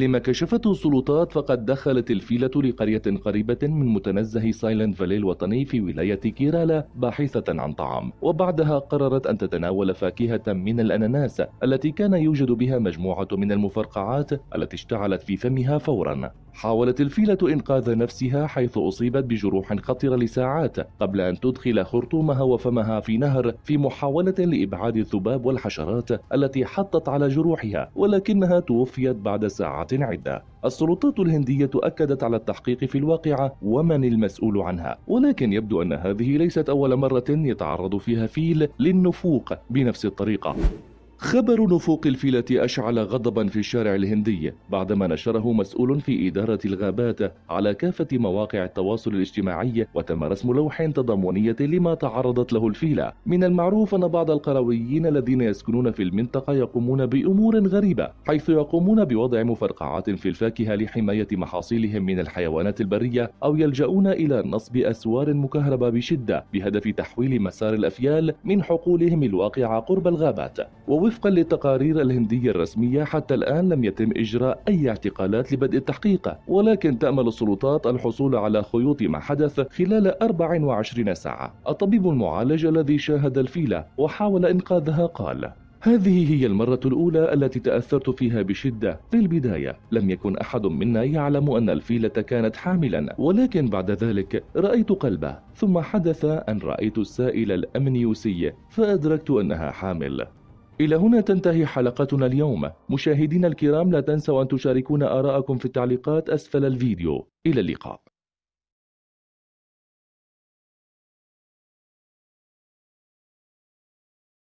لما كشفته السلطات فقد دخلت الفيلة لقرية قريبة من متنزه سايلنت فالي الوطني في ولاية كيرالا باحثة عن طعام وبعدها قررت أن تتناول فاكهة من الأناناس التي كان يوجد بها مجموعة من المفرقعات التي اشتعلت في فمها فورا حاولت الفيلة إنقاذ نفسها حيث أصيبت بجروح خطرة لساعات قبل أن تدخل خرطومها وفمها في نهر في محاولة لإبعاد الذباب والحشرات التي حطت على جروحها ولكنها توفيت بعد ساعات عدة السلطات الهندية أكدت على التحقيق في الواقعة ومن المسؤول عنها ولكن يبدو أن هذه ليست أول مرة يتعرض فيها فيل للنفوق بنفس الطريقة خبر نفوق الفيلة أشعل غضبا في الشارع الهندي بعدما نشره مسؤول في إدارة الغابات على كافة مواقع التواصل الاجتماعي وتم رسم لوح تضامنية لما تعرضت له الفيلة من المعروف أن بعض القرويين الذين يسكنون في المنطقة يقومون بأمور غريبة حيث يقومون بوضع مفرقعات في الفاكهة لحماية محاصيلهم من الحيوانات البرية أو يلجؤون إلى نصب أسوار مكهربة بشدة بهدف تحويل مسار الأفيال من حقولهم الواقعة قرب الغابات ووفق وفقا للتقارير الهندية الرسمية حتى الآن لم يتم إجراء أي اعتقالات لبدء التحقيق ولكن تأمل السلطات الحصول على خيوط ما حدث خلال 24 ساعة الطبيب المعالج الذي شاهد الفيلة وحاول إنقاذها قال هذه هي المرة الأولى التي تأثرت فيها بشدة في البداية لم يكن أحد منا يعلم أن الفيلة كانت حاملا ولكن بعد ذلك رأيت قلبه ثم حدث أن رأيت السائل الأمنيوسي فأدركت أنها حامل إلى هنا تنتهي حلقتنا اليوم مشاهدينا الكرام لا تنسوا أن تشاركونا آراءكم في التعليقات أسفل الفيديو إلى اللقاء